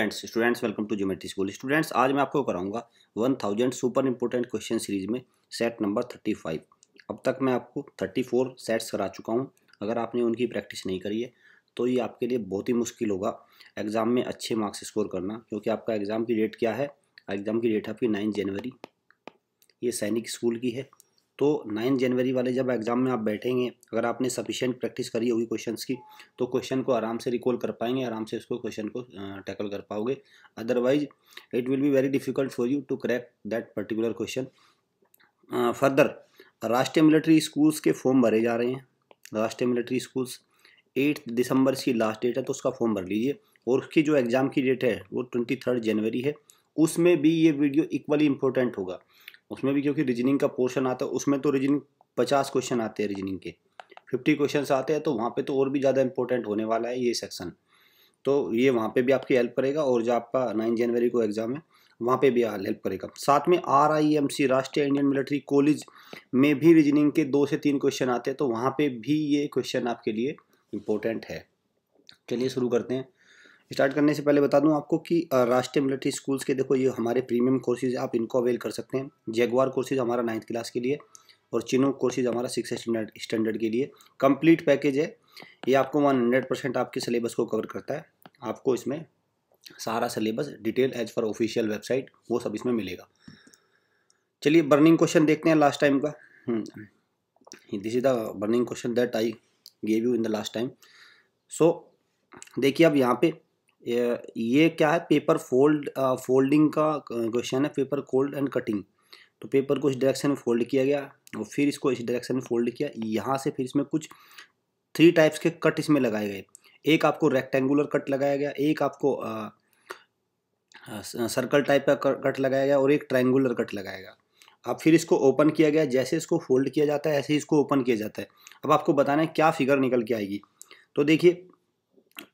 friends students welcome to geometry school students आज मैं आपको कराऊंगा 1000 सुपर इंपॉर्टेंट क्वेश्चन सीरीज में सेट नंबर 35 अब तक मैं आपको 34 सेट्स करा चुका हूं अगर आपने उनकी प्रैक्टिस नहीं करी है तो ये आपके लिए बहुत ही मुश्किल होगा एग्ज़ाम में अच्छे मार्क्स स्कोर करना क्योंकि आपका एग्ज़ाम की डेट क्या है एग्ज़ाम की डेट आपकी नाइन जनवरी ये सैनिक स्कूल की है तो नाइन जनवरी वाले जब एग्ज़ाम में आप बैठेंगे अगर आपने सफिशियंट प्रैक्टिस करी होगी क्वेश्चंस की तो क्वेश्चन को आराम से रिकॉल कर पाएंगे आराम से उसको क्वेश्चन को टैकल कर पाओगे otherwise it will be very difficult for you to crack that particular question further राष्ट्रीय मिलिट्री स्कूल्स के फॉर्म भरे जा रहे हैं राष्ट्रीय मिलिट्री स्कूल्स एट दिसंबर की लास्ट डेट है तो उसका फॉर्म भर लीजिए और उसकी जो एग्ज़ाम की डेट है वो ट्वेंटी थर्ड जनवरी है उसमें भी ये वीडियो इक्वली इम्पोर्टेंट होगा उसमें भी क्योंकि रीजनिंग का पोर्शन आता है उसमें तो रीजनिंग पचास क्वेश्चन आते हैं रीजनिंग के फिफ्टी क्वेश्चन आते हैं तो वहाँ पर तो और भी ज़्यादा इंपॉर्टेंट होने वाला है ये सेक्शन तो ये वहाँ पर भी आपकी हेल्प करेगा और जो आपका नाइन जनवरी को एग्ज़ाम है वहाँ पे भी हेल्प करेगा साथ में आर आई एम सी राष्ट्रीय इंडियन मिलिट्री कॉलेज में भी रीजनिंग के दो से तीन क्वेश्चन आते हैं तो वहाँ पे भी ये क्वेश्चन आपके लिए इम्पोर्टेंट है चलिए शुरू करते हैं स्टार्ट करने से पहले बता दूं आपको कि राष्ट्रीय मिलिट्री स्कूल्स के देखो ये हमारे प्रीमियम कोर्सेज आप इनको अवेल कर सकते हैं जेगवार कोर्सेज हमारा नाइन्थ क्लास के लिए और चिनू कोर्सेज हमारा सिक्स स्टैंडर्ड के लिए कंप्लीट पैकेज है ये आपको वन हंड्रेड परसेंट आपके सिलेबस को कवर करता है आपको इसमें सारा syllabus detail as per official website वो सब इसमें मिलेगा चलिए बर्निंग क्वेश्चन देखते हैं लास्ट टाइम का this is the burning question that I gave you in the last time so देखिए अब यहाँ पे ये, ये क्या है पेपर फोल्ड फोल्डिंग का क्वेश्चन है पेपर कोल्ड एंड कटिंग तो पेपर को इस डायरेक्शन में फोल्ड किया गया और फिर इसको इस डायरेक्शन में फोल्ड किया यहाँ से फिर इसमें कुछ थ्री टाइप्स के कट इसमें लगाए गए एक आपको रेक्टेंगुलर कट लगाया गया एक आपको सर्कल टाइप का कट लगाया गया और एक ट्राइंगुलर कट लगाया गया अब फिर इसको ओपन किया गया जैसे इसको फोल्ड किया जाता है ऐसे ही इसको ओपन किया जाता है अब आपको बताना है क्या फिगर निकल के आएगी तो देखिए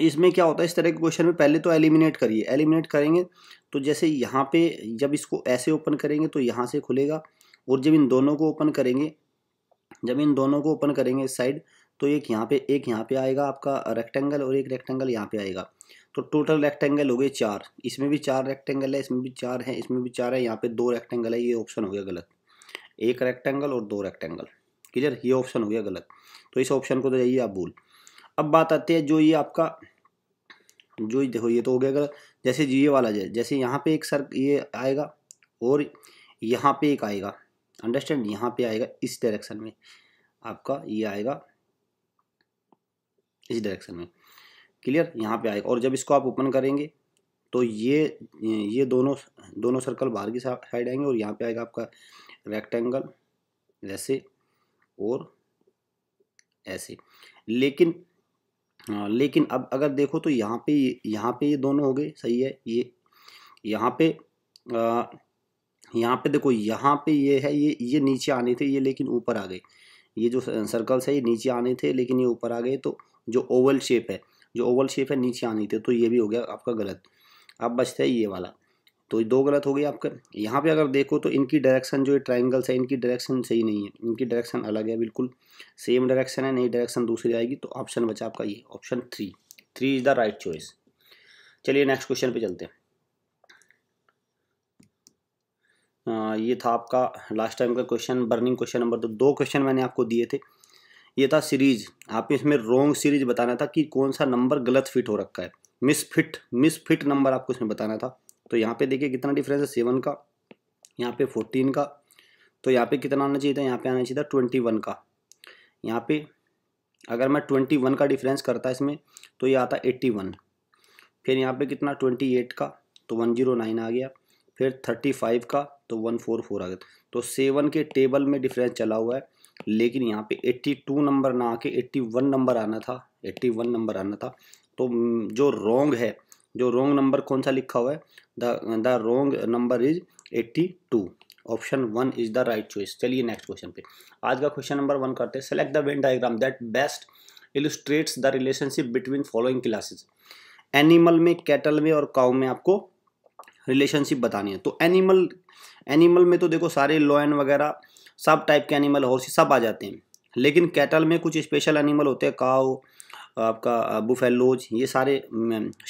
इसमें क्या होता है इस तरह के क्वेश्चन में पहले तो एलिमिनेट करिए एलिमिनेट करेंगे तो जैसे यहाँ पे जब इसको ऐसे ओपन करेंगे तो यहाँ से खुलेगा और जब इन दोनों को ओपन करेंगे जब इन दोनों को ओपन करेंगे इस साइड तो एक यहाँ पे एक यहाँ पे आएगा आपका रेक्टेंगल और एक रेक्टेंगल यहाँ पे आएगा तो टोटल रेक्टेंगल हो गए चार इसमें भी चार रेक्टेंगल है इसमें भी चार है इसमें भी चार है यहाँ पे दो रेक्टेंगल है ये ऑप्शन हो गया गलत एक रेक्टेंगल और दो रेक्टेंगल क्लियर ये ऑप्शन हो गया गलत तो इस ऑप्शन को तो जाइए आप भूल अब बात आती है जो ये आपका जो ये देखो ये तो हो गया अगर जैसे ये वाला जाए जैसे यहाँ पे एक सर ये आएगा और यहाँ पे एक आएगा अंडरस्टैंड यहाँ पे आएगा इस डायरेक्शन में आपका ये आएगा इस डायरेक्शन में क्लियर यहाँ पे आएगा और जब इसको आप ओपन करेंगे तो ये ये दोनों दोनों सर्कल बाहर की साइड आएंगे और यहाँ पे आएगा आपका रेक्टेंगल ऐसे और ऐसे लेकिन हाँ, लेकिन अब अगर देखो तो यहाँ पे यहाँ पे ये दोनों हो गए सही है ये यहाँ पे यहाँ पे देखो यहाँ पे ये है ये ये नीचे आने थे ये लेकिन ऊपर आ गए ये जो सर्कल्स है ये नीचे आने थे लेकिन ये ऊपर आ गए तो जो ओवल शेप है जो ओवल शेप है नीचे आनी थी तो ये भी हो गया आपका गलत अब बचता है ये वाला तो दो गलत हो गई आपका यहाँ पे अगर देखो तो इनकी डायरेक्शन जो ये ट्राइंगल्स है इनकी डायरेक्शन सही नहीं है इनकी डायरेक्शन अलग है बिल्कुल सेम डायरेक्शन है नई डायरेक्शन दूसरी आएगी तो ऑप्शन बचा आपका ये option three three is the right choice चलिए नेक्स्ट क्वेश्चन पे चलते हैं आ, ये था आपका लास्ट टाइम का क्वेश्चन बर्निंग क्वेश्चन नंबर दो दो क्वेश्चन मैंने आपको दिए थे ये था सीरीज आपने इसमें रोंग सीरीज बताना था कि कौन सा नंबर गलत फिट हो रखा है misfit misfit number आपको इसमें बताना था तो यहाँ पे देखिए कितना डिफरेंस है सेवन का यहाँ पे फोर्टीन का तो यहाँ पे कितना आना चाहिए था यहाँ पे आना चाहिए था ट्वेंटी वन का यहाँ पे अगर मैं ट्वेंटी वन का डिफरेंस करता इसमें तो ये आता एट्टी वन फिर यहाँ पे कितना ट्वेंटी एट का तो वन जीरो नाइन आ गया फिर थर्टी फाइव का तो वन फोर फोर आ गया तो सेवन के टेबल में डिफरेंस चला हुआ है लेकिन यहाँ पे एट्टी टू नंबर ना आके एट्टी वन नंबर आना था एट्टी वन नंबर आना था तो जो रॉन्ग है जो रोंग नंबर कौन सा लिखा हुआ है the the wrong number is eighty two option one is the right choice चलिए नेक्स्ट क्वेश्चन पे आज का क्वेश्चन नंबर वन करते हैं select the Venn diagram that best illustrates the relationship between following classes animal में cattle में और cow में आपको रिलेशनशिप बतानी है तो एनिमल एनिमल में तो देखो सारे लॉयन वगैरह सब टाइप के एनिमल हॉर्स सब आ जाते हैं लेकिन कैटल में कुछ स्पेशल एनिमल होते हैं काउ आपका बुफेलोज ये सारे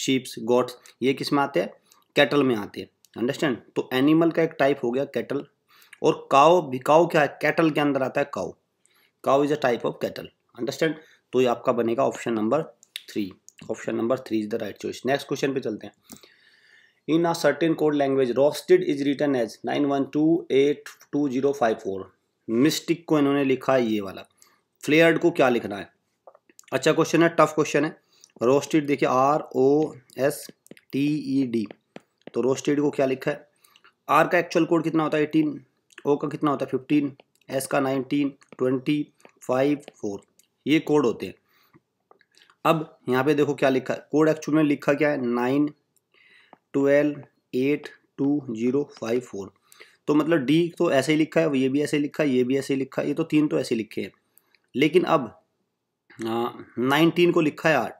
शीप्स गोट्स ये किस में आते हैं कैटल में आते हैं अंडरस्टैंड तो एनिमल का एक टाइप हो गया कैटल और काओ भी काओ क्या है कैटल के अंदर आता है cow cow is a type of cattle understand तो ये आपका बनेगा option number three option number three is the right choice next question पे चलते हैं in a certain code language roasted is written as nine one two eight two zero five four mystic को इन्होंने लिखा है ये वाला फ्लेयर्ड को क्या लिखना है अच्छा क्वेश्चन है टफ क्वेश्चन है रोस्टेड देखिए R O S T E D तो रोस्टेड को क्या लिखा है आर का एक्चुअल कोड कितना होता है एटीन ओ का कितना होता है फिफ्टीन एस का नाइनटीन ट्वेंटी फाइव फोर ये कोड होते हैं अब यहाँ पे देखो क्या लिखा है कोड एक्चुअल में लिखा क्या है nine twelve eight two zero five four तो मतलब डी तो ऐसे ही लिखा है ये भी ऐसे लिखा है ये भी ऐसे लिखा है ये तो तीन तो ऐसे लिखे हैं लेकिन अब हाँ, नाइनटीन को लिखा है आठ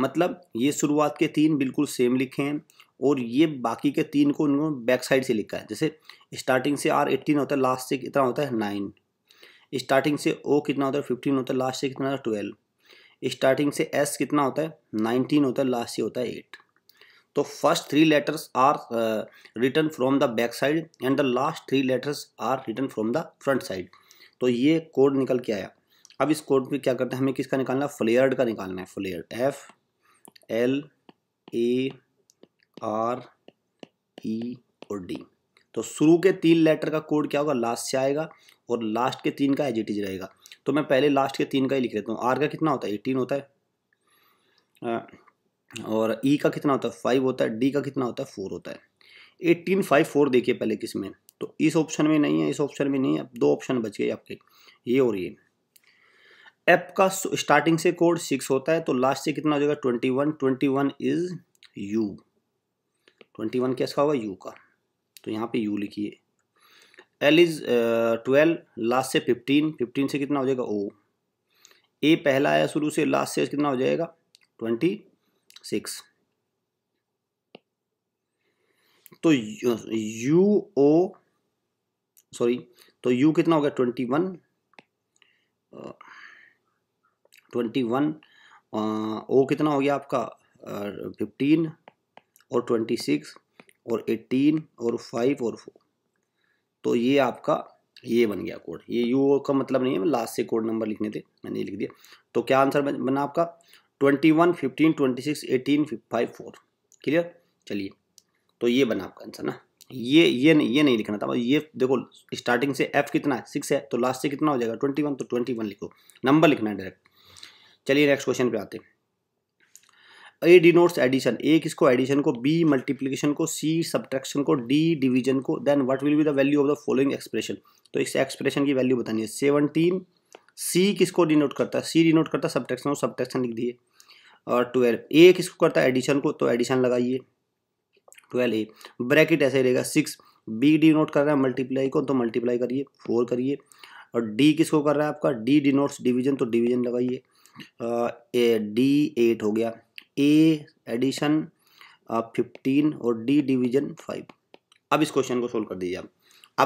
मतलब ये शुरुआत के तीन बिल्कुल सेम लिखे हैं और ये बाकी के तीन को उन्होंने बैक साइड से लिखा है जैसे स्टार्टिंग से आर एट्टीन होता है लास्ट से कितना होता है नाइन स्टार्टिंग से ओ कितना होता है फिफ्टीन होता है लास्ट से कितना होता है ट्वेल्व स्टार्टिंग से एस कितना होता है नाइनटीन होता है लास्ट से होता है एट तो first three letters are written from the back side and the last three letters are written from the front side तो ये कोड निकल के आया अब इस कोड पे क्या करते हैं हमें किसका निकालना है फ्लेयर्ड का निकालना है flare F L A R E e और डी तो शुरू के तीन लेटर का कोड क्या होगा लास्ट से आएगा और लास्ट के तीन का एजिटिज रहेगा तो मैं पहले लास्ट के तीन का ही लिख लेता हूँ आर का कितना होता है एटीन होता है और ई e का कितना होता है फाइव होता है डी का कितना होता है फोर होता है एट्टीन फाइव फोर देखिए पहले किस में तो इस ऑप्शन में नहीं है इस ऑप्शन में नहीं है अब दो ऑप्शन बच गए आपके ये और ये ऐप का स्टार्टिंग से कोड सिक्स होता है तो लास्ट से कितना हो जाएगा twenty one twenty one is U twenty one कैसा होगा यू का तो यहाँ पे यू लिखिए एल इज़ ट्वेल्व लास्ट से फिफ्टीन फिफ्टीन से कितना हो जाएगा ओ ए पहला आया शुरू से लास्ट से कितना हो जाएगा ट्वेंटी सिक्स तो यू ओ सॉरी तो यू कितना हो गया twenty one uh, twenty one O कितना हो गया आपका फिफ्टीन और ट्वेंटी सिक्स और एटीन और फाइव और फोर तो ये आपका ये बन गया कोड ये यू का मतलब नहीं है लास्ट से कोड नंबर लिखने थे मैंने लिख दिया तो क्या आंसर बना आपका twenty one fifteen twenty six eighteen five four clear चलिए तो ये बना आपका आंसर ना ये ये नहीं ये नहीं लिखना था ये देखो स्टार्टिंग से एफ कितना है सिक्स है तो लास्ट से कितना हो जाएगा ट्वेंटी वन तो ट्वेंटी वन लिखो नंबर लिखना है डायरेक्ट चलिए नेक्स्ट क्वेश्चन पे आते हैं ए डिनोट्स एडिशन ए किसको एडिशन को बी मल्टीप्लीकेशन को सी सब्ट्रैक्शन को डी डिवीजन को then what will be the value of the following expression तो इस एक्सप्रेशन की वैल्यू बतानी है सेवनटीन सी किसको डिनोट करता है सी डिनोट करता है सब्ट्रैक्शन को सब्ट्रैक्शन लिख दिए और ट्वेल्व ए किसको करता है एडिशन को तो एडिशन लगाइए ट्वेल्व ए ब्रैकेट ऐसे ही रहेगा सिक्स बी डिनोट कर रहा है मल्टीप्लाई को तो मल्टीप्लाई करिए फोर करिए और डी किसको कर रहा है आपका डी डिनोट्स डिवीजन तो डिवीजन लगाइए ए डी एट हो गया ए एडिशन फिफ्टीन और डी डिवीजन फाइव अब इस क्वेश्चन को सोल्व कर दीजिए आप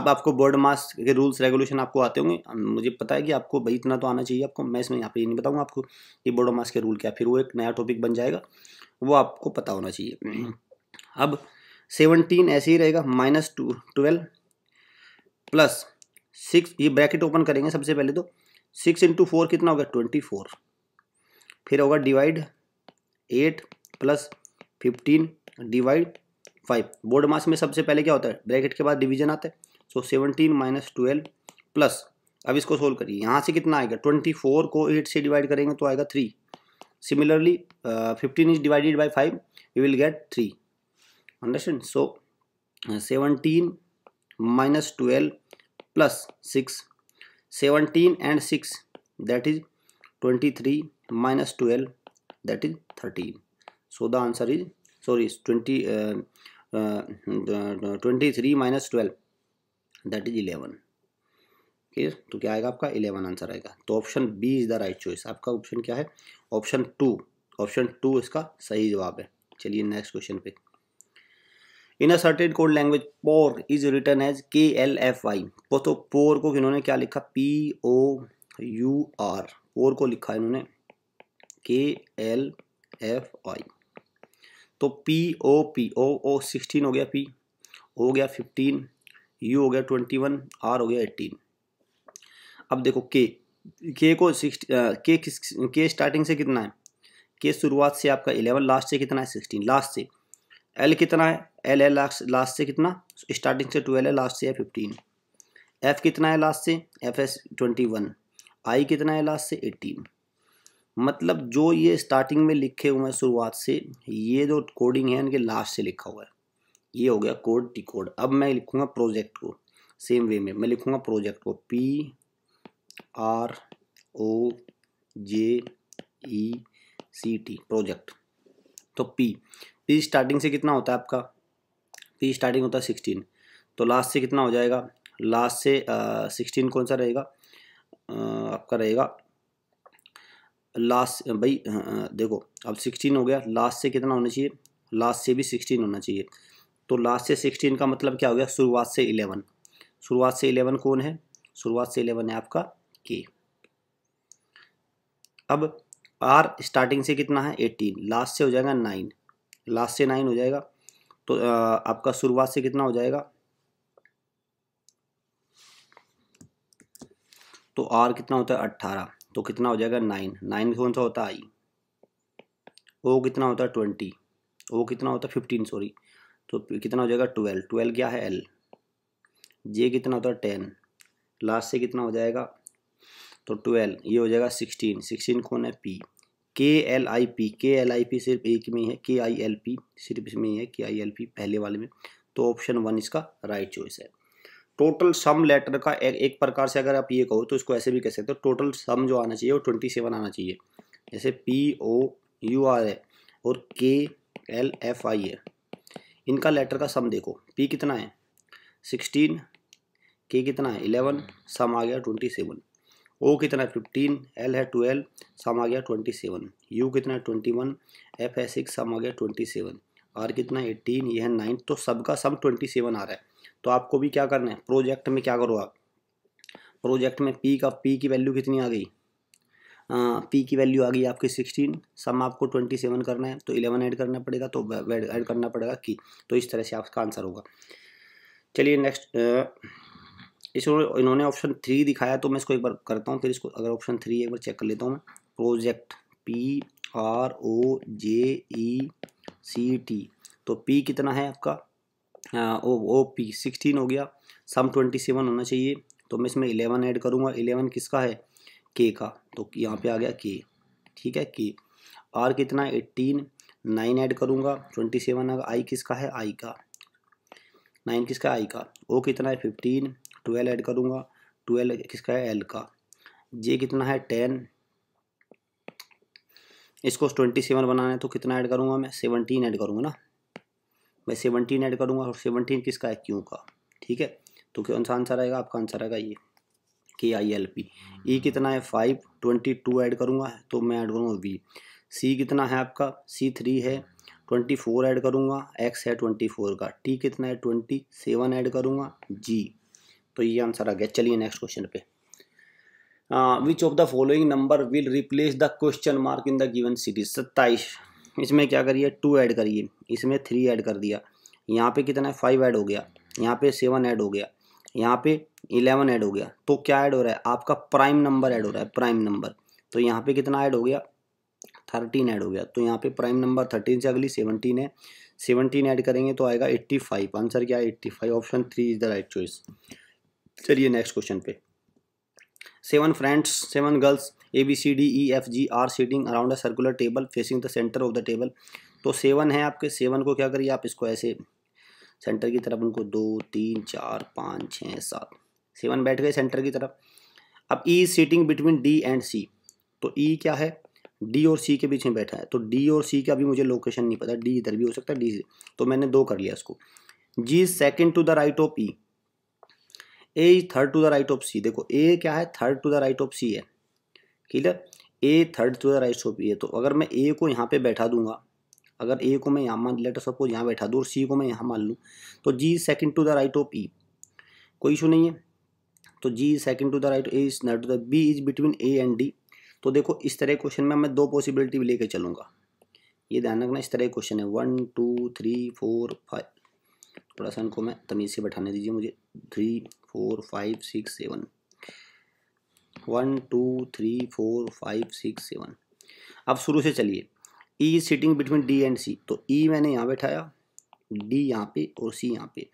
अब आपको बोर्ड मास के रूल्स रेगुलेशन आपको आते होंगे मुझे पता है कि आपको भाई इतना तो आना चाहिए आपको मैं इसमें यहाँ पे ये नहीं बताऊँगा आपको कि बोर्ड मास के रूल क्या फिर वो एक नया टॉपिक बन जाएगा वो आपको पता होना चाहिए अब सेवनटीन ऐसे ही रहेगा minus two twelve plus six ये ब्रैकेट ओपन करेंगे सबसे पहले तो सिक्स इंटू फोर कितना हो गया ट्वेंटी फोर फिर होगा divide eight plus fifteen divide five BODMAS में सबसे पहले क्या होता है ब्रैकेट के बाद डिवीजन आता है so seventeen minus twelve plus अब इसको सोल्व करिए यहाँ से कितना आएगा ट्वेंटी फोर को एट से डिवाइड करेंगे तो आएगा three similarly fifteen is divided by five you will get three understand so seventeen minus twelve plus six seventeen and six that is twenty three minus twelve that is thirteen so the answer is sorry twenty twenty three minus twelve that is eleven 11 तो क्या आएगा आपका eleven answer आएगा तो option B is the right choice आपका option क्या है option to option to इसका सही जवाब है चलिए नेक्स्ट क्वेश्चन पे in a certain code language pour is written as K L F I तो पोर को इन्होंने क्या लिखा पी ओ यू आर और को लिखा है इन्होंने के एल एफ आई तो P O P O O sixteen हो गया पी हो गया फिफ्टीन यू हो गया ट्वेंटी वन आर हो गया एट्टीन अब देखो के के को सिक्स के किस के स्टार्टिंग से कितना है के शुरुआत से आपका इलेवन लास्ट से कितना है सिक्सटीन लास्ट से एल कितना है एल है लास्ट लास्ट से कितना स्टार्टिंग से ट्वेल्व है लास्ट से है फिफ्टीन एफ कितना है लास्ट से F S twenty one I कितना है लास्ट से एटीन मतलब जो ये स्टार्टिंग में लिखे हुए हैं शुरुआत से ये जो कोडिंग है इनके लास्ट से लिखा हुआ है ये हो गया कोड टी कोड अब मैं लिखूँगा प्रोजेक्ट को सेम वे में मैं लिखूँगा प्रोजेक्ट को P R O J E C T project तो पी पी स्टार्टिंग से कितना होता है आपका पी स्टार्टिंग होता है सिक्सटीन तो लास्ट से कितना हो जाएगा लास्ट से सिक्सटीन uh, कौन सा रहेगा आपका रहेगा लास्ट भाई देखो अब सिक्सटीन हो गया लास्ट से कितना होना चाहिए लास्ट से भी सिक्सटीन होना चाहिए तो लास्ट से सिक्सटीन का मतलब क्या हो गया शुरुआत से इलेवन शुरुआत से इलेवन कौन है शुरुआत से इलेवन है आपका के अब आर स्टार्टिंग से कितना है एटीन लास्ट से हो जाएगा नाइन लास्ट से नाइन हो जाएगा तो आपका शुरुआत से कितना हो जाएगा तो आर कितना होता है अट्ठारह तो कितना हो जाएगा नाइन नाइन कौन सा होता है आई ओ कितना होता है ट्वेंटी ओ कितना होता है फिफ्टीन सॉरी तो कितना हो जाएगा ट्वेल्व ट्वेल्व क्या है एल जे कितना होता है टेन लास्ट से कितना हो जाएगा तो ट्वेल्व ये हो जाएगा सिक्सटीन सिक्सटीन कौन है P K L I P K L I P सिर्फ एक में ही है के आई एल पी सिर्फ इसमें ही है के आई एल पी पहले वाले में तो ऑप्शन वन इसका राइट चॉइस है टोटल सम लेटर का एक, एक प्रकार से अगर आप ये कहो तो इसको ऐसे भी कह सकते हो टोटल सम जो आना चाहिए वो ट्वेंटी सेवन आना चाहिए जैसे पी ओ यू आर है और के एल एफ आई है इनका लेटर का सम देखो पी कितना है सिक्सटीन के कितना है इलेवन सम आ गया ट्वेंटी सेवन ओ कितना है फिफ्टीन एल है ट्वेल्व सम आ गया ट्वेंटी सेवन यू कितना है ट्वेंटी वन एफ है सिक्स सम आ गया ट्वेंटी सेवन आर कितना है एट्टीन ये है नाइन तो सबका सम ट्वेंटी सेवन आ रहा है तो आपको भी क्या करना है प्रोजेक्ट में क्या करो आप प्रोजेक्ट में पी का पी की वैल्यू कितनी आ गई पी की वैल्यू आ गई आपकी सिक्सटीन सम आपको ट्वेंटी सेवन करना है तो इलेवन ऐड करना पड़ेगा तो ऐड करना पड़ेगा की तो इस तरह से आपका आंसर होगा चलिए नेक्स्ट इस इन्होंने ऑप्शन थ्री दिखाया तो मैं इसको एक बार करता हूँ फिर इसको अगर ऑप्शन थ्री एक बार चेक कर लेता हूँ मैं project P R O J E C T तो पी कितना है आपका ओ ओ पी सिक्सटीन हो गया सम ट्वेंटी सेवन होना चाहिए तो मैं इसमें इलेवन ऐड करूँगा इलेवन किसका है के का तो यहाँ पे आ गया के ठीक है के आर कितना एट्टीन नाइन ऐड करूँगा ट्वेंटी सेवन आगे आई किसका है आई का नाइन किसका है आई का ओ कितना है फिफ्टीन ट्वेल्व ऐड करूँगा ट्वेल्व किसका है एल का जे कितना है टेन इसको ट्वेंटी सेवन बनाना है तो कितना ऐड करूँगा मैं सेवनटीन ऐड करूँगा ना मैं सेवनटीन ऐड करूँगा और सेवनटीन किसका है क्यू का ठीक है तो क्यों आंसर आएगा आपका आंसर आएगा ये के आई एल पी ई कितना है फाइव ट्वेंटी टू ऐड करूँगा तो मैं ऐड करूँगा वी सी कितना है आपका सी थ्री है ट्वेंटी फोर ऐड करूँगा एक्स है ट्वेंटी फोर का टी कितना है ट्वेंटी सेवन ऐड करूँगा जी तो ये आंसर आ गया चलिए नेक्स्ट क्वेश्चन पे which of the following number will replace the question mark in the given series सत्ताईस इसमें क्या करिए टू ऐड करिए इसमें थ्री ऐड कर दिया यहाँ पे कितना है फाइव ऐड हो गया यहाँ पे सेवन ऐड हो गया यहाँ पे इलेवन ऐड हो गया तो क्या ऐड हो रहा है आपका प्राइम नंबर ऐड हो रहा है प्राइम नंबर तो यहाँ पे कितना ऐड हो गया थर्टीन ऐड हो गया तो यहाँ पे प्राइम नंबर थर्टीन से अगली सेवनटीन है सेवनटीन ऐड करेंगे तो आएगा एट्टी फाइव आंसर क्या है eighty five option three is the right choice चलिए नेक्स्ट क्वेश्चन पे seven friends seven girls A B C D E F G are sitting around a circular table facing the centre of the table तो seven है आपके seven को क्या करिए आप इसको ऐसे सेंटर की तरफ उनको दो तीन चार पाँच छः सात सेवन बैठ गए सेंटर की तरफ अब E sitting between D and C तो ई e क्या है डी और सी के बीच में बैठा है तो डी और सी का भी मुझे लोकेशन नहीं पता डी इधर भी हो सकता है डी तो मैंने दो कर लिया इसको G second to the right of E A is third to the right of C देखो ए क्या है third to the right of C है clear A third to the right of E है तो अगर मैं ए को यहाँ पे बैठा दूंगा अगर ए को मैं यहाँ मान लेट तो सपोज यहाँ बैठा दूँ और सी को मैं यहाँ मान लूँ तो G second to the right of E कोई इशू नहीं है तो G second to the right A is not to the B is between A and D तो देखो इस तरह क्वेश्चन में मैं दो पॉसिबिलिटी भी लेकर चलूँगा ये ध्यान रखना इस तरह क्वेश्चन है one two three four five थोड़ा सा इनको मैं तमीज़ से बैठाने दीजिए मुझे three four five six seven one two three four five six seven अब शुरू से चलिए E is sitting between D and C तो ई e मैंने यहाँ बैठाया डी यहाँ पे और सी यहाँ पे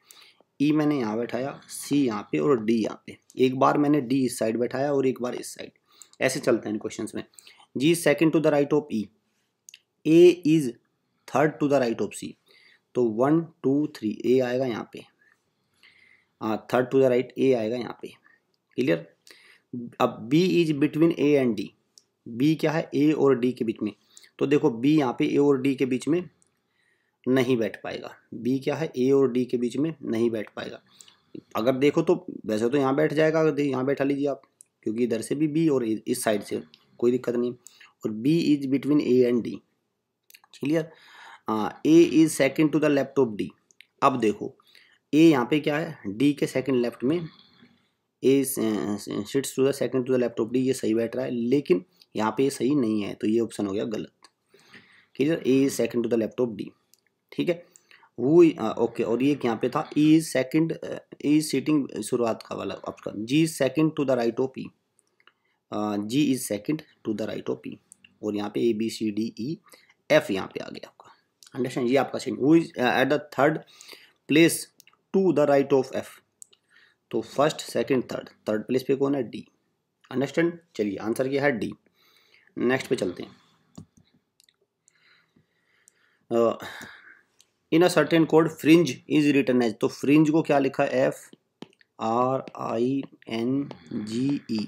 ई e मैंने यहाँ बैठाया सी यहाँ पे और डी यहाँ पे एक बार मैंने डी इस साइड बैठाया और एक बार इस साइड ऐसे चलते हैं क्वेश्चंस में G second to the right of E A is third to the right of C तो वन टू थ्री ए आएगा यहाँ पे third to the right A आएगा यहाँ पे क्लियर अब B is between A and D B क्या है ए और डी के बीच में तो देखो बी यहाँ पे ए और डी के बीच में नहीं बैठ पाएगा बी क्या है ए और डी के बीच में नहीं बैठ पाएगा अगर देखो तो वैसे तो यहाँ बैठ जाएगा अगर यहाँ बैठा लीजिए आप क्योंकि इधर से भी बी और इस साइड से कोई दिक्कत नहीं और B is between A and D clear A is second to the laptop D अब देखो ए यहाँ पे क्या है डी के सेकंड लेफ्ट में A sits to the second to the left of D ये सही बैठ रहा है लेकिन यहाँ पे ये सही नहीं है तो ये ऑप्शन हो गया गलत clear A is second to the left of D ठीक है वो ओके और ये यहाँ पे था E is second A is sitting शुरुआत का वाला option G is second to the right of P G is second to the right of P और यहाँ पे A B C D E F यहाँ पे आ गया आपका अंडरस्टैंड ये आपका सीन वो is at the third place to the right of F तो first second third third place पे कौन है डी अंडरस्टैंड चलिए आंसर क्या है डी नेक्स्ट पे चलते हैं in a certain code fringe is written as तो फ्रिंज को क्या लिखा है F R I N G E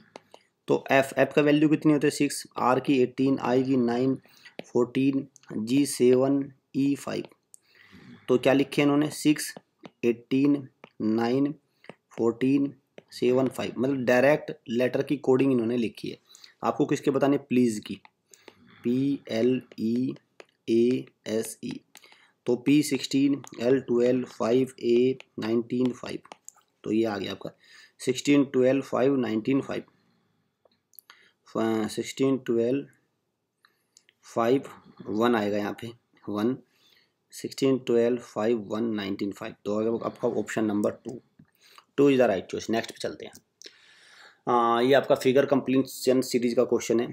तो एफ एफ का वैल्यू कितनी होती है सिक्स आर की एटीन आई की nine fourteen G seven E five तो क्या लिखे इन्होंने six eighteen nine fourteen seven five मतलब डायरेक्ट लेटर की कोडिंग इन्होंने लिखी है आपको किसके बताने प्लीज़ की पी एल ई ए एस ई तो P sixteen L twelve five A nineteen five तो ये आ गया आपका sixteen twelve five nineteen five sixteen twelve five one आएगा यहाँ पे one sixteen twelve five one nineteen five तो होगा आपका option number two two is the right choice next पे चलते हैं आ, ये आपका फिगर कंप्लीशन सीरीज का क्वेश्चन है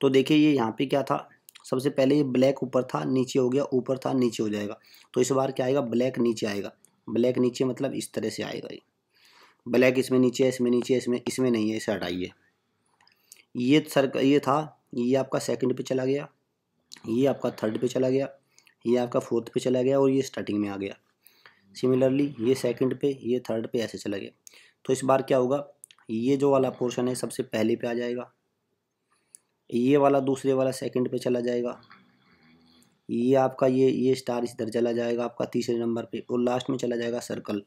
तो देखिए ये यहाँ पे क्या था सबसे पहले ये ब्लैक ऊपर था नीचे हो गया ऊपर था नीचे हो जाएगा तो इस बार क्या आएगा ब्लैक नीचे आएगा ब्लैक नीचे मतलब इस तरह से आएगा ये ब्लैक इसमें नीचे है इसमें नीचे है इसमें इसमें नहीं है इसे हटाइए ये सर ये था ये आपका सेकंड पे चला गया ये आपका थर्ड पे चला गया ये आपका फोर्थ पे चला गया और ये स्टार्टिंग में आ गया सिमिलरली ये सेकंड पे ये थर्ड पे ऐसे चला गया तो इस बार क्या होगा ये जो वाला पोर्शन है सबसे पहले पे आ जाएगा ये वाला दूसरे वाला सेकंड पे चला जाएगा ये आपका ये ये स्टार इधर चला जाएगा आपका तीसरे नंबर पे और लास्ट में चला जाएगा सर्कल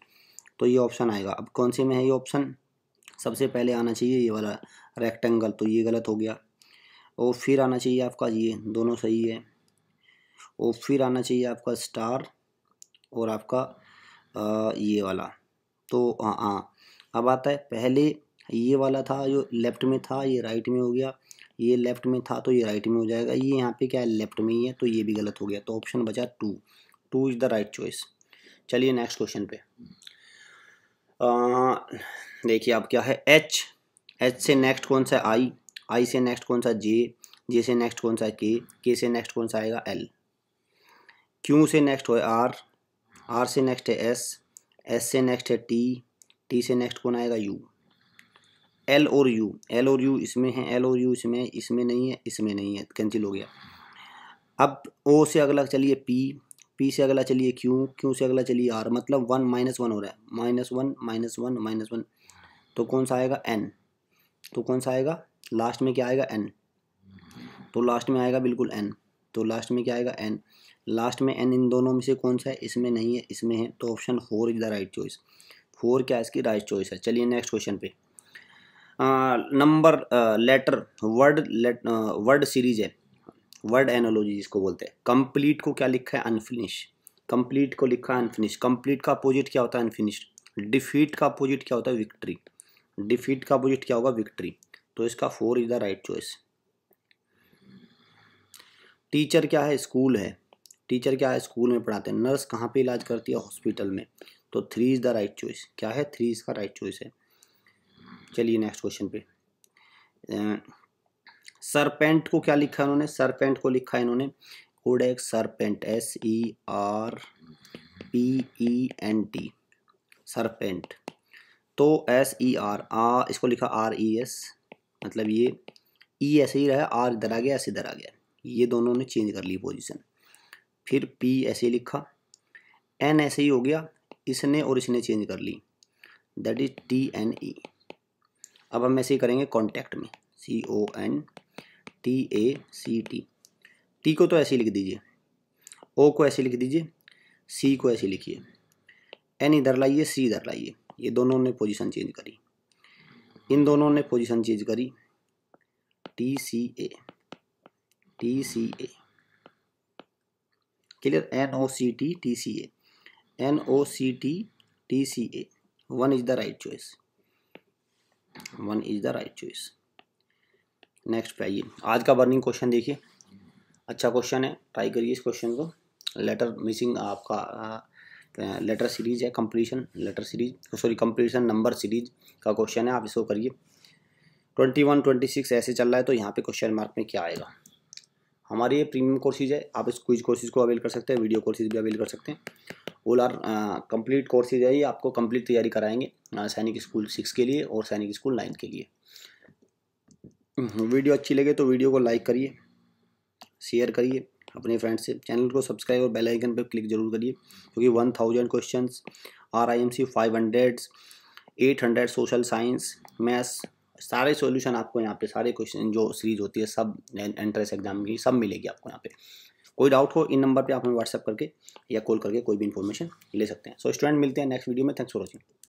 तो ये ऑप्शन आएगा अब कौन से में है ये ऑप्शन सबसे पहले आना चाहिए ये वाला रेक्टेंगल तो ये गलत हो गया और फिर आना चाहिए आपका ये दोनों सही है और फिर आना चाहिए आपका स्टार और आपका आ, ये वाला तो हाँ हाँ अब आता है पहले ये वाला था जो लेफ्ट में था ये राइट में हो गया ये लेफ्ट में था तो ये राइट में हो जाएगा ये यहाँ पे क्या है लेफ्ट में ही है तो ये भी गलत हो गया तो ऑप्शन बचा two two is the right choice चलिए नेक्स्ट क्वेश्चन पे देखिए आप क्या है एच एच से नेक्स्ट कौन सा आई आई से नेक्स्ट कौन सा जे जे से नेक्स्ट कौन सा के के से नेक्स्ट कौन सा आएगा एल क्यू से नेक्स्ट हो आर आर से नेक्स्ट है एस एस से नेक्स्ट है टी टी से नेक्स्ट कौन आएगा यू एल और यू एल और यू इसमें है एल और यू इसमें इसमें नहीं है इसमें नहीं है कैंसिल हो गया अब ओ से अगला चलिए पी पी से अगला चलिए क्यू क्यू से अगला चलिए आर मतलब वन माइनस वन हो रहा है minus one minus one minus one तो कौन सा आएगा एन तो कौन सा आएगा लास्ट में क्या आएगा एन तो लास्ट में आएगा बिल्कुल एन तो लास्ट में क्या आएगा एन लास्ट में एन इन दोनों में से कौन सा है इसमें नहीं है इसमें है तो option four is the right choice four क्या इसकी राइट चॉइस है चलिए नेक्स्ट क्वेश्चन पे number letter word word series है वर्ड एनोलॉजी जिसको बोलते हैं कंप्लीट को क्या लिखा है अनफिनिश कंप्लीट को लिखा है अनफिनिश कंप्लीट का अपोजिट क्या होता है अनफिनिश्ड डिफीट का अपोजिट क्या होता है विक्ट्री डिफीट का अपोजिट क्या होगा विक्ट्री तो इसका four is the right choice teacher क्या है स्कूल है टीचर क्या है स्कूल में पढ़ाते हैं नर्स कहाँ पे इलाज करती है हॉस्पिटल में तो three is the right choice क्या है थ्री इसका राइट चॉइस है चलिए नेक्स्ट क्वेश्चन पे सरपेंट को क्या लिखा इन्होंने सरपेंट को लिखा इन्होंने कोडेक्स serpent S E R P E N T serpent तो एस ई आर आ इसको लिखा आर ई एस मतलब ये ई e ऐसे ही रहा आर इधर आ गया ऐसे इधर आ गया ये दोनों ने चेंज कर ली पोजीशन फिर पी ऐसे लिखा एन ऐसे ही हो गया इसने और इसने चेंज कर ली that is T N E अब हम ऐसे ही करेंगे कॉन्टैक्ट में C O N T A C T T को तो ऐसे लिख दीजिए ओ को ऐसे लिख दीजिए सी को ऐसे लिखिए एन इधर लाइए सी इधर लाइए ये दोनों ने पोजीशन चेंज करी इन दोनों ने पोजीशन चेंज करी T C A T C A clear N O C T T C A N O C T T C A one is the right choice one is the right choice next पे आइए आज का burning question देखिए अच्छा question है try करिए इस question को लेटर मिसिंग आपका लेटर सीरीज है completion letter series sorry completion number series का क्वेश्चन है आप इसको करिए ट्वेंटी वन ट्वेंटी सिक्स ऐसे चल रहा है तो यहाँ पे क्वेश्चन मार्क में क्या आएगा हमारे ये प्रीमियम कोर्सेज है आप इस क्विज कोर्सेज को अवेल कर सकते हैं वीडियो कोर्सेज भी अवेल कर सकते हैं ओल आर कम्प्लीट कोर्सेज है ये आपको कंप्लीट तैयारी कराएंगे uh, सैनिक स्कूल सिक्स के लिए और सैनिक स्कूल नाइन्थ के लिए वीडियो हम्म, अच्छी लगे तो वीडियो को लाइक करिए शेयर करिए अपने फ्रेंड्स से चैनल को सब्सक्राइब और बेल आइकन पर क्लिक जरूर करिए क्योंकि one thousand question R I M C five hundred eight hundred social science maths सारे सॉल्यूशन आपको यहाँ पे सारे क्वेश्चन जो सीरीज होती है सब एंट्रेंस एग्जाम की सब मिलेगी आपको यहाँ पे कोई डाउट हो इन नंबर पे आप हमें व्हाट्सअप करके या कॉल करके कोई भी इन्फॉर्मेशन ले सकते हैं सो so, स्टूडेंट मिलते हैं नेक्स्ट वीडियो में थैंक्स फॉर वॉचिंग